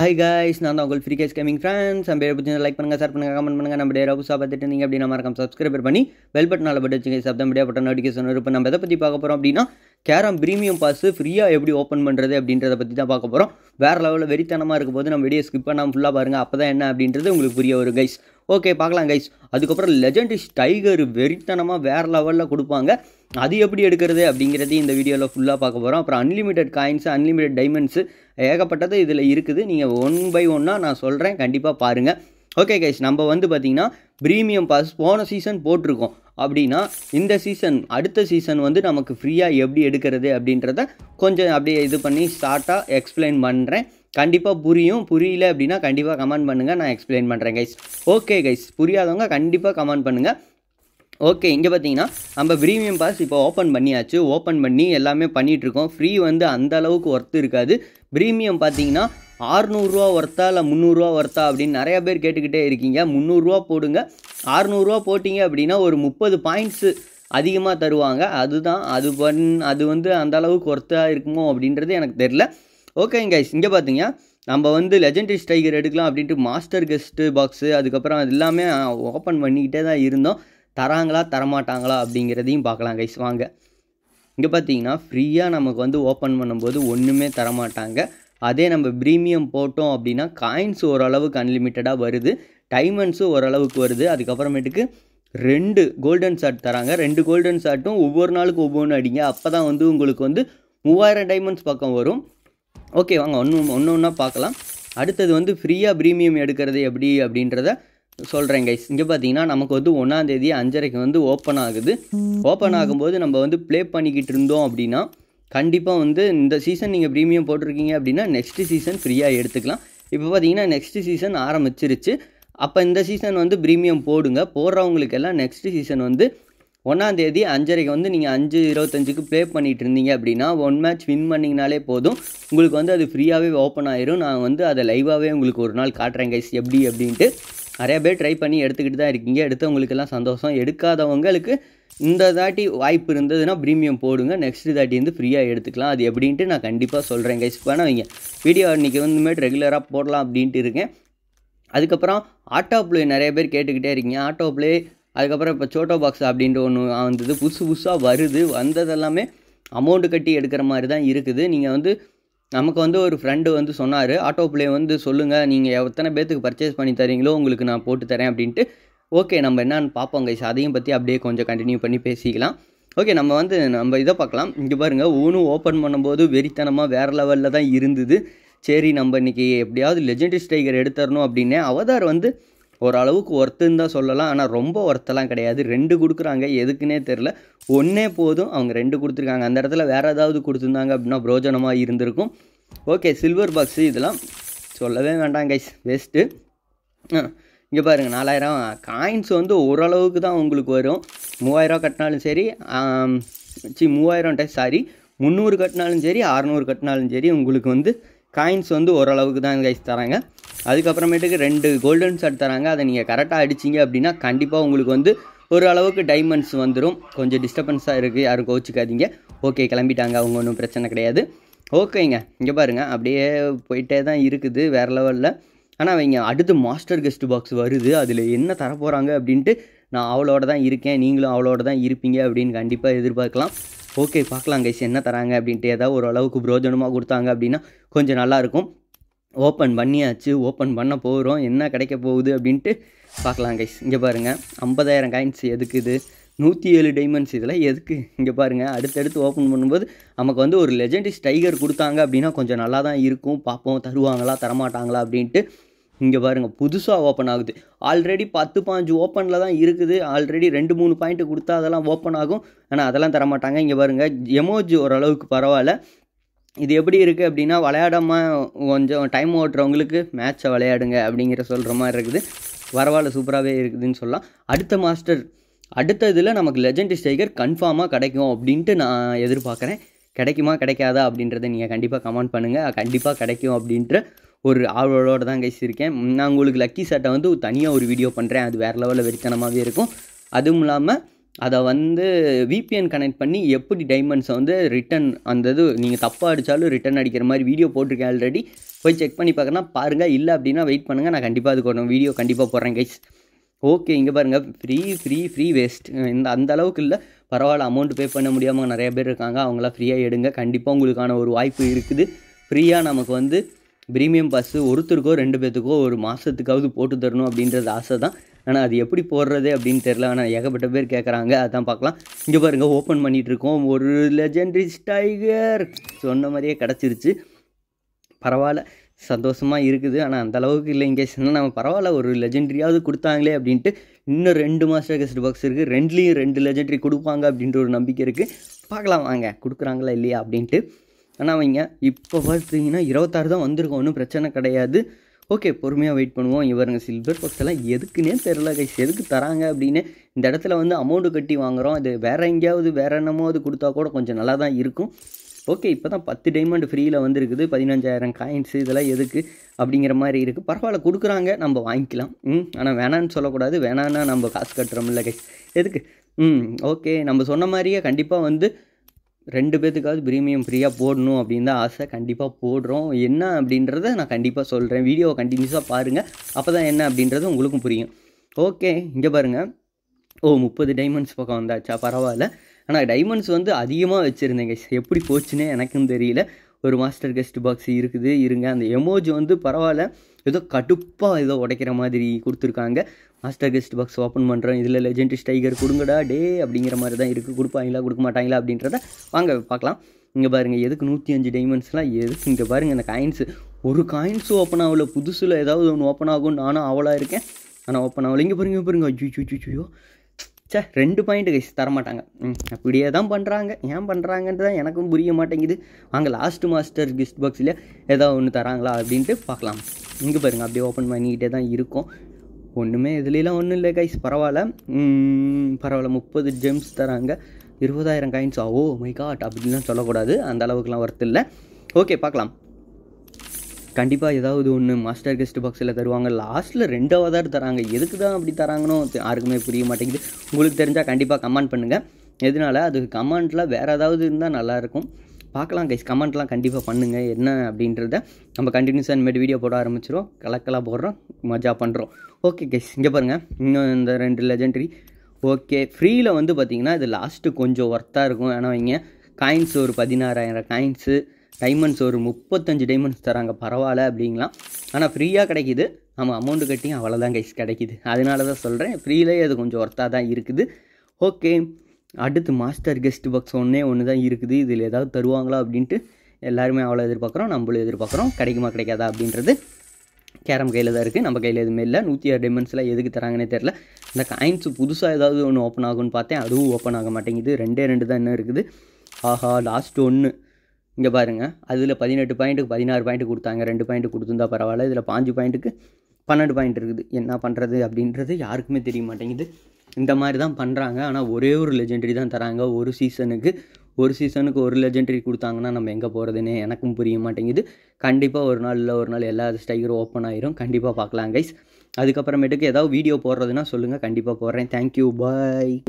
high guys நான் தான் உங்கள் ஃப்ரீ கேஸ் கேமிங் ஃப்ரெண்ட்ஸ் நம்ம பிடிச்சி லைக் பண்ணுங்கள் ஷேர் பண்ணுங்கள் கமெண்ட் பண்ணுங்கள் நம்ம டேரா புதுசாக பார்த்துட்டு அப்படி நம்ம மறக்காம சப்ஸ்கிரைபர் பண்ணி பெல் பட்டனால் பட்டு வச்சுங்க சப்தம் அப்படியே பட்டன் நோட்டிஃபிகேஷன் இருப்போம் நம்ம எதை பற்றி பார்க்க போகிறோம் அப்படின்னா கேரம் ப்ரீமியம் பாஸ் ஃப்ரீயாக எப்படி ஓப்பன் பண்ணுறது அப்படின்றத பற்றி தான் பார்க்க போகிறோம் வேறு லெவலில் வெறித்தனமாக இருக்கும் போது நம்ம வீடியோ ஸ்கிப் பண்ணாமல் ஃபுல்லாக பாருங்கள் அப்போ தான் என்ன அப்படின்றது உங்களுக்கு புரிய வரும் கைஸ் ஓகே பார்க்கலாம் கைஸ் அதுக்கப்புறம் லெஜண்டிஸ் டைகர் வெறித்தனமாக வேறு லெவலில் கொடுப்பாங்க அது எப்படி எடுக்கிறது அப்படிங்கிறது இந்த வீடியோவில் ஃபுல்லாக பார்க்க போகிறோம் அப்புறம் அன்லிமிட்டெட் காயின்ஸு அன்லிமிட்டெட் டைமண்ட்ஸு ஏகப்பட்டது இதில் இருக்குது நீங்கள் ஒன் பை ஒன்னாக நான் சொல்கிறேன் கண்டிப்பாக பாருங்கள் ஓகே கைஸ் நம்ம வந்து பார்த்திங்கன்னா ப்ரீமியம் பாஸ் போன சீசன் போட்டிருக்கோம் அப்படின்னா இந்த சீசன் அடுத்த சீசன் வந்து நமக்கு ஃப்ரீயாக எப்படி எடுக்கிறது அப்படின்றத கொஞ்சம் அப்படியே இது பண்ணி ஸ்டார்ட்டாக எக்ஸ்பிளைன் பண்ணுறேன் கண்டிப்பாக புரியும் புரியல அப்படின்னா கண்டிப்பாக கமெண்ட் பண்ணுங்கள் நான் எக்ஸ்பிளைன் பண்ணுறேன் கைஸ் ஓகே கைஸ் புரியாதவங்க கண்டிப்பாக கமெண்ட் பண்ணுங்கள் ஓகே இங்கே பார்த்தீங்கன்னா நம்ம ப்ரீமியம் பாஸ் இப்போ ஓப்பன் பண்ணியாச்சு ஓப்பன் பண்ணி எல்லாமே பண்ணிகிட்ருக்கோம் ஃப்ரீ வந்து அந்த அளவுக்கு ஒர்த்து இருக்காது ப்ரீமியம் பார்த்தீங்கன்னா ஆறுநூறுரூவா ஒர்த்தா இல்லை முந்நூறுரூவா ஒர்த்தா அப்படின்னு நிறையா பேர் கேட்டுக்கிட்டே இருக்கீங்க முந்நூறுரூவா போடுங்க ஆறுநூறுவா போட்டிங்க அப்படின்னா ஒரு முப்பது பாயிண்ட்ஸு அதிகமாக தருவாங்க அதுதான் அது பண் அது வந்து அந்த அளவுக்கு ஒர்த்தாக இருக்குமோ அப்படின்றது எனக்கு தெரில ஓகேங்க கைஸ் இங்கே பார்த்தீங்க நம்ம வந்து லெஜெண்டரி ஸ்ட்ரைக்கர் எடுக்கலாம் அப்படின்ட்டு மாஸ்டர் கெஸ்ட்டு பாக்ஸு அதுக்கப்புறம் அது எல்லாமே ஓப்பன் பண்ணிக்கிட்டே தான் இருந்தோம் தராங்களா தரமாட்டாங்களா அப்படிங்கிறதையும் பார்க்கலாம் கைஸ் வாங்க இங்கே பார்த்தீங்கன்னா ஃப்ரீயாக நமக்கு வந்து ஓப்பன் பண்ணும்போது ஒன்றுமே தரமாட்டாங்க அதே நம்ம ப்ரீமியம் போட்டோம் அப்படின்னா காயின்ஸ் ஓரளவுக்கு அன்லிமிட்டடாக வருது டைமண்ட்ஸும் ஓரளவுக்கு வருது அதுக்கப்புறமேட்டுக்கு ரெண்டு கோல்டன் ஷார்ட் தராங்க ரெண்டு கோல்டன் ஷார்ட்டும் ஒவ்வொரு நாளுக்கு ஒவ்வொன்று அடிங்க அப்போ தான் வந்து உங்களுக்கு வந்து மூவாயிரம் டைமண்ட்ஸ் பக்கம் வரும் ஓகே வாங்க ஒன்று ஒன்று ஒன்றா பார்க்கலாம் அடுத்தது வந்து ஃப்ரீயாக ப்ரீமியம் எடுக்கிறது எப்படி அப்படின்றத சொல்கிறேன் கைஸ் இங்கே பார்த்தீங்கன்னா நமக்கு வந்து ஒன்றாந்தேதி அஞ்சரைக்கு வந்து ஓப்பன் ஆகுது ஓப்பன் ஆகும்போது நம்ம வந்து ப்ளே பண்ணிக்கிட்டு இருந்தோம் அப்படின்னா கண்டிப்பாக வந்து இந்த சீசன் நீங்கள் ப்ரீமியம் போட்டிருக்கீங்க அப்படின்னா நெக்ஸ்ட் சீசன் ஃப்ரீயாக எடுத்துக்கலாம் இப்போ பார்த்தீங்கன்னா நெக்ஸ்ட் சீசன் ஆரம்பிச்சிருச்சு அப்போ இந்த சீசன் வந்து ப்ரீமியம் போடுங்க போடுறவங்களுக்கெல்லாம் நெக்ஸ்ட் சீசன் வந்து ஒன்றாந்தேதி அஞ்சரைக்கு வந்து நீங்கள் அஞ்சு இருபத்தஞ்சுக்கு ப்ளே பண்ணிகிட்டு இருந்தீங்க அப்படின்னா ஒன் மேட்ச் வின் பண்ணிங்கனாலே போதும் உங்களுக்கு வந்து அது ஃப்ரீயாகவே ஓப்பன் ஆயிரும் நான் வந்து அதை லைவாகவே உங்களுக்கு ஒரு நாள் காட்டுறேன் கைஸ் எப்படி அப்படின்ட்டு நிறையா பேர் ட்ரை பண்ணி எடுத்துக்கிட்டு தான் இருக்கீங்க எடுத்தவங்களுக்கெல்லாம் சந்தோஷம் எடுக்காதவங்களுக்கு இந்த தாட்டி வாய்ப்பு இருந்ததுன்னா ப்ரீமியம் போடுங்க நெக்ஸ்ட் தாட்டி வந்து ஃப்ரீயாக எடுத்துக்கலாம் அது எப்படின்ட்டு நான் கண்டிப்பாக சொல்கிறேன் கைஸ் வேணா வைங்க வீடியோ இன்றைக்கி வந்துமேட்டு ரெகுலராக போடலாம் அப்படின்ட்டு இருக்கேன் அதுக்கப்புறம் ஆட்டோ ப்ளே நிறைய பேர் கேட்டுக்கிட்டே இருக்கீங்க ஆட்டோ ப்ளே அதுக்கப்புறம் இப்போ சோட்டோ பாக்ஸ் அப்படின்ற ஒன்று வந்தது புதுசு புதுசாக வருது வந்ததெல்லாமே அமௌண்ட்டு கட்டி எடுக்கிற மாதிரி தான் இருக்குது நீங்கள் வந்து நமக்கு வந்து ஒரு ஃப்ரெண்டு வந்து சொன்னார் ஆட்டோ பிளே வந்து சொல்லுங்கள் நீங்கள் எத்தனை பேர்த்துக்கு பர்ச்சேஸ் பண்ணி தரீங்களோ உங்களுக்கு நான் போட்டு தரேன் அப்படின்ட்டு ஓகே நம்ம என்னன்னு பார்ப்போம் கைஸ் அதையும் பற்றி அப்படியே கொஞ்சம் கண்டினியூ பண்ணி பேசிக்கலாம் ஓகே நம்ம வந்து நம்ம இதை பார்க்கலாம் இங்கே பாருங்கள் ஊனும் ஓப்பன் பண்ணும்போது வெறித்தனமாக வேறு லெவலில் தான் இருந்தது சரி நம்ம இன்றைக்கி எப்படியாவது லெஜெண்டரி ஸ்டைகர் எடுத்துடணும் அப்படின்னே அவதார் வந்து ஓரளவுக்கு ஒர்த்துன்னு தான் சொல்லலாம் ஆனால் ரொம்ப ஒர்த்தெல்லாம் கிடையாது ரெண்டு கொடுக்குறாங்க எதுக்குன்னே தெரில ஒன்றே போதும் அவங்க ரெண்டு கொடுத்துருக்காங்க அந்த இடத்துல வேறு ஏதாவது கொடுத்துருந்தாங்க அப்படின்னா பிரோஜனமாக இருந்திருக்கும் ஓகே சில்வர் பாக்ஸு இதெல்லாம் சொல்லவே வேண்டாம் கைஸ் வேஸ்ட்டு இங்கே பாருங்கள் நாலாயிரம் காயின்ஸ் வந்து ஓரளவுக்கு தான் உங்களுக்கு வரும் மூவாயிரம் கட்டினாலும் சரி சி மூவாயிரம் டைம் சாரி முந்நூறு கட்டினாலும் சரி அறநூறு கட்டினாலும் சரி உங்களுக்கு வந்து காயின்ஸ் வந்து ஓரளவுக்கு தான் கைஸ் தராங்க அதுக்கப்புறமேட்டுக்கு ரெண்டு கோல்டன் ஷாட் தராங்க அதை நீங்கள் கரெக்டாக அடிச்சிங்க அப்படின்னா கண்டிப்பாக உங்களுக்கு வந்து ஒரு அளவுக்கு டைமண்ட்ஸ் வந்துடும் கொஞ்சம் டிஸ்டர்பன்ஸாக இருக்குது யாரும் கோச்சிக்காதீங்க ஓகே கிளம்பிட்டாங்க அவங்க ஒன்றும் பிரச்சனை கிடையாது ஓகேங்க இங்கே பாருங்கள் அப்படியே போயிட்டே தான் இருக்குது வேறு லெவலில் ஆனால் அவங்க அடுத்து மாஸ்டர் கெஸ்ட் பாக்ஸ் வருது அதில் என்ன தரப்போகிறாங்க அப்படின்ட்டு நான் அவளோட தான் இருக்கேன் நீங்களும் அவளோட தான் இருப்பீங்க அப்படின்னு கண்டிப்பாக எதிர்பார்க்கலாம் ஓகே பார்க்கலாம் கைஸ் என்ன தராங்க அப்படின்ட்டு ஏதாவது ஒரு அளவுக்கு பிரோஜனமாக கொடுத்தாங்க அப்படின்னா கொஞ்சம் நல்லாயிருக்கும் ஓப்பன் பண்ணியாச்சு ஓப்பன் பண்ண போகிறோம் என்ன கிடைக்க போகுது அப்படின்ட்டு பார்க்கலாம் கைஸ் இங்கே பாருங்கள் ஐம்பதாயிரம் காயின்ஸ் எதுக்கு இது நூற்றி ஏழு டைமண்ட்ஸ் இதெல்லாம் எதுக்கு இங்கே பாருங்கள் அடுத்தடுத்து ஓப்பன் பண்ணும்போது நமக்கு வந்து ஒரு லெஜண்டிஸ் டைகர் கொடுத்தாங்க அப்படின்னா கொஞ்சம் நல்லா தான் இருக்கும் பார்ப்போம் தருவாங்களா தரமாட்டாங்களா அப்படின்ட்டு இங்கே பாருங்கள் புதுசாக ஓப்பன் ஆகுது ஆல்ரெடி பத்து பாஞ்சு ஓப்பனில் தான் இருக்குது ஆல்ரெடி ரெண்டு மூணு பாயிண்ட்டு கொடுத்தா அதெல்லாம் ஓப்பன் ஆகும் ஆனால் அதெல்லாம் தரமாட்டாங்க இங்கே பாருங்கள் எமோஜி ஓரளவுக்கு பரவாயில்ல இது எப்படி இருக்குது அப்படின்னா விளையாடாம கொஞ்சம் டைம் ஓட்டுறவங்களுக்கு மேட்ச்சை விளையாடுங்க அப்படிங்கிற சொல்கிற மாதிரி இருக்குது பரவாயில்ல சூப்பராகவே இருக்குதுன்னு சொல்லலாம் அடுத்த மாஸ்டர் அடுத்த இதில் நமக்கு லெஜண்ட் ஸ்டைகர் கன்ஃபார்மாக கிடைக்கும் அப்படின்ட்டு நான் எதிர்பார்க்குறேன் கிடைக்குமா கிடைக்காதா அப்படின்றத நீங்கள் கண்டிப்பாக கமெண்ட் பண்ணுங்கள் கண்டிப்பாக கிடைக்கும் அப்படின்ற ஒரு ஆர்வலோடு தான் கைஸ் இருக்கேன் நான் உங்களுக்கு லக்கி சட்டை வந்து தனியாக ஒரு வீடியோ பண்ணுறேன் அது வேறு லெவலில் வெறித்தனமாகவே இருக்கும் அதுவும் இல்லாமல் அதை வந்து விபிஎன் கனெக்ட் பண்ணி எப்படி டைமண்ட்ஸை வந்து ரிட்டன் அந்த இது நீங்கள் தப்பாக அடித்தாலும் ரிட்டன் அடிக்கிற மாதிரி வீடியோ போட்டிருக்கேன் ஆல்ரெடி போய் செக் பண்ணி பார்க்கறனா பாருங்கள் இல்லை அப்படின்னா வெயிட் பண்ணுங்கள் நான் கண்டிப்பாக அதுக்கு ஒரு வீடியோ கண்டிப்பாக போடுறேன் கைஸ் ஓகே இங்கே பாருங்கள் ஃப்ரீ ஃப்ரீ ஃப்ரீ வேஸ்ட் இந்த அந்த அளவுக்கு இல்லை பரவாயில்ல அமௌண்ட் பே பண்ண முடியாமல் நிறைய பேர் இருக்காங்க அவங்களாம் ஃப்ரீயாக எடுங்க கண்டிப்பாக உங்களுக்கான ஒரு வாய்ப்பு இருக்குது ஃப்ரீயாக நமக்கு வந்து பிரீமியம் பஸ்ஸு ஒருத்தருக்கோ ரெண்டு பேர்த்துக்கோ ஒரு மாதத்துக்காவது போட்டு தரணும் அப்படின்றது ஆசை தான் ஆனால் அது எப்படி போடுறது அப்படின்னு தெரில ஆனால் ஏகப்பட்ட பேர் கேட்குறாங்க அதான் பார்க்கலாம் இங்கே பாருங்கள் ஓப்பன் பண்ணிகிட்ருக்கோம் ஒரு லெஜெண்ட்ரி டைகர் சொன்ன மாதிரியே கிடச்சிருச்சு பரவாயில்ல சந்தோஷமாக இருக்குது ஆனால் அந்த அளவுக்கு இல்லை இங்கே சொன்னால் நம்ம பரவாயில்ல ஒரு லெஜெண்ட்ரியாவது கொடுத்தாங்களே அப்படின்ட்டு இன்னும் ரெண்டு மாஸ்டர் கெஸ்ட் பாக்ஸ் இருக்குது ரெண்டுலேயும் ரெண்டு லெஜெண்ட்ரி கொடுப்பாங்க அப்படின்ற ஒரு நம்பிக்கை இருக்குது பார்க்கலாம் வாங்க கொடுக்குறாங்களா இல்லையா அப்படின்ட்டு ஆனால் அவங்க இப்போ பார்த்தீங்கன்னா இருபத்தாறு தான் வந்திருக்கோம் ஒன்றும் பிரச்சனை கிடையாது ஓகே பொறுமையாக வெயிட் பண்ணுவோம் இவருங்க சில்வர் பாக்ஸ் எல்லாம் எதுக்குன்னே தெரில கைஸ் எதுக்கு தராங்க அப்படின்னு இந்த இடத்துல வந்து அமௌண்ட்டு கட்டி வாங்குகிறோம் அது வேறு எங்கேயாவது வேறு என்னமோ அது கொடுத்தா கூட கொஞ்சம் நல்லா தான் இருக்கும் ஓகே இப்போ தான் பத்து டைமண்ட் ஃப்ரீயில் வந்துருக்குது பதினஞ்சாயிரம் காயின்ஸு இதெல்லாம் எதுக்கு அப்படிங்கிற மாதிரி இருக்குது பரவாயில்ல கொடுக்குறாங்க நம்ம வாங்கிக்கலாம் ம் ஆனால் வேணான்னு சொல்லக்கூடாது வேணான்னா நம்ம காசு கட்டுறோம்ல கைஸ் எதுக்கு ம் ஓகே நம்ம சொன்ன மாதிரியே கண்டிப்பாக வந்து ரெண்டு பேத்துக்காவது ப்ரீமியம் ஃப்ரீயாக போடணும் அப்படின்னு தான் ஆசை கண்டிப்பாக போடுறோம் என்ன அப்படின்றத நான் கண்டிப்பாக சொல்கிறேன் வீடியோவை கண்டினியூஸாக பாருங்கள் அப்போ தான் என்ன அப்படின்றது உங்களுக்கும் புரியும் ஓகே இங்கே பாருங்கள் ஓ முப்பது டைமண்ட்ஸ் பக்கம் வந்தாச்சா பரவாயில்ல ஆனால் டைமண்ட்ஸ் வந்து அதிகமாக வச்சுருந்தேங்க எப்படி போச்சுன்னே எனக்கும் தெரியல ஒரு மாஸ்டர் கெஸ்ட் பாக்ஸ் இருக்குது இருங்க அந்த எமோஜி வந்து பரவாயில்ல ஏதோ கடுப்பாக ஏதோ உடைக்கிற மாதிரி கொடுத்துருக்காங்க மாஸ்டர் கெஸ்ட் பாக்ஸ் ஓப்பன் பண்ணுறோம் இதில் லெஜெண்டிஸ் டைகர் கொடுங்கடா டே அப்படிங்கிற மாதிரி தான் இருக்குது கொடுப்பாங்களா கொடுக்க மாட்டாங்களா அப்படின்றத வாங்க பார்க்கலாம் இங்கே பாருங்கள் எதுக்கு நூற்றி அஞ்சு டைமண்ட்ஸ்லாம் எதுக்கு இங்கே பாருங்கள் அந்த காயின்ஸு ஒரு காயின்ஸு ஓப்பன் ஆகல புதுசில் ஏதாவது ஒன்று ஓப்பன் ஆகும் நானும் அவளாக இருக்கேன் ஆனால் ஓப்பன் ஆகலை இங்கே பாருங்க பாருங்க ஐயோ ஐயோ சே ரெண்டு பாயிண்ட் கைஸ் தரமாட்டாங்க அப்படியே தான் பண்ணுறாங்க ஏன் பண்ணுறாங்கன்றது தான் எனக்கும் புரிய மாட்டேங்குது வாங்க லாஸ்ட் மாஸ்டர் கிஃப்ட் பாக்ஸில் ஏதாவது ஒன்று தராங்களா அப்படின்ட்டு பார்க்கலாம் இங்கே பாருங்கள் அப்படியே ஓப்பன் பண்ணிக்கிட்டே தான் இருக்கும் ஒன்றுமே இதுலலாம் ஒன்றும் இல்லை கைஸ் பரவாயில்ல பரவாயில்ல முப்பது ஜெம்ஸ் தராங்க இருபதாயிரம் காயின்ஸ் ஆவோ மை காட் அப்படின்லாம் சொல்லக்கூடாது அந்த அளவுக்குலாம் ஒர்த்து இல்லை ஓகே பார்க்கலாம் கண்டிப்பாக ஏதாவது ஒன்று மாஸ்டர் கெஸ்ட் பாக்ஸில் தருவாங்க லாஸ்ட்டில் ரெண்டாவது தான் தராங்க எதுக்கு தான் அப்படி தராங்கன்னு யாருக்குமே புரிய மாட்டேங்குது உங்களுக்கு தெரிஞ்சால் கண்டிப்பாக கமெண்ட் பண்ணுங்கள் எதனால அது கமெண்ட்டில் வேறு ஏதாவது இருந்தால் நல்லாயிருக்கும் பார்க்கலாம் கைஸ் கமெண்ட்லாம் கண்டிப்பாக பண்ணுங்கள் என்ன அப்படின்றத நம்ம கண்டினியூஸாக இனிமேட்டு வீடியோ போட ஆரம்பிச்சிடும் கலக்கலாக போடுறோம் மஜா பண்ணுறோம் ஓகே கைஸ் இங்கே பாருங்கள் இன்னும் இந்த ரெண்டு லெஜெண்ட்ரி ஓகே ஃப்ரீயில் வந்து பார்த்திங்கன்னா இது லாஸ்ட்டு கொஞ்சம் ஒர்த்தாக இருக்கும் ஏன்னா வைங்க காயின்ஸ் ஒரு பதினாறாயிரம் காயின்ஸு டைமண்ட்ஸ் ஒரு முப்பத்தஞ்சு டைமண்ட்ஸ் தராங்க பரவாயில்ல அப்படிங்களாம் ஆனால் ஃப்ரீயாக கிடைக்கிது நம்ம அமௌண்ட்டு கட்டியும் அவ்வளோதான் கைஸ் கிடைக்கிது அதனால தான் சொல்கிறேன் ஃப்ரீலேயே அது கொஞ்சம் ஒர்த்தாக தான் இருக்குது ஓகே அடுத்து மாஸ்டர் கெஸ்ட் பாக்ஸ் ஒன்றே ஒன்று தான் இருக்குது இதில் ஏதாவது தருவாங்களா அப்படின்ட்டு எல்லாருமே அவ்வளோ எதிர்பார்க்குறோம் நம்மளும் எதிர்பார்க்குறோம் கிடைக்குமா கிடைக்காதா அப்படின்றது கேரம் கையில் தான் இருக்குது நம்ம கையில் எதுவுமே இல்லை நூற்றி ஆறு டைமண்ட்ஸ்லாம் எதுக்கு தராங்கன்னே தெரில இந்த காயின்ஸ் புதுசாக ஏதாவது ஒன்று ஓப்பன் ஆகும்னு பார்த்தேன் அதுவும் ஓப்பன் ஆக மாட்டேங்குது ரெண்டே ரெண்டு தான் இன்னும் இருக்குது ஆஹா லாஸ்ட் ஒன்று இங்கே பாருங்கள் அதில் பதினெட்டு பாயிண்ட்டுக்கு பதினாறு பாயிண்ட் கொடுத்தாங்க ரெண்டு பாயிண்ட் கொடுத்துருந்தா பரவாயில்ல இதில் பாஞ்சு பாயிண்ட்டுக்கு பன்னெண்டு பாயிண்ட் இருக்குது என்ன பண்ணுறது அப்படின்றது யாருக்குமே தெரிய மாட்டேங்குது இந்த மாதிரி தான் பண்ணுறாங்க ஆனால் ஒரே ஒரு லெஜெண்டரி தான் தராங்க ஒரு சீசனுக்கு ஒரு சீசனுக்கு ஒரு லெஜெண்டரி கொடுத்தாங்கன்னா நம்ம எங்கே போகிறதுன்னு எனக்கும் புரிய மாட்டேங்குது கண்டிப்பாக ஒரு நாள் இல்லை ஒரு நாள் எல்லா ஸ்டைகரும் ஓப்பன் ஆயிரும் கண்டிப்பாக பார்க்கலாம் கைஸ் அதுக்கப்புறமேட்டுக்கு ஏதாவது வீடியோ போடுறதுன்னா சொல்லுங்கள் கண்டிப்பாக போடுறேன் தேங்க்யூ பாய்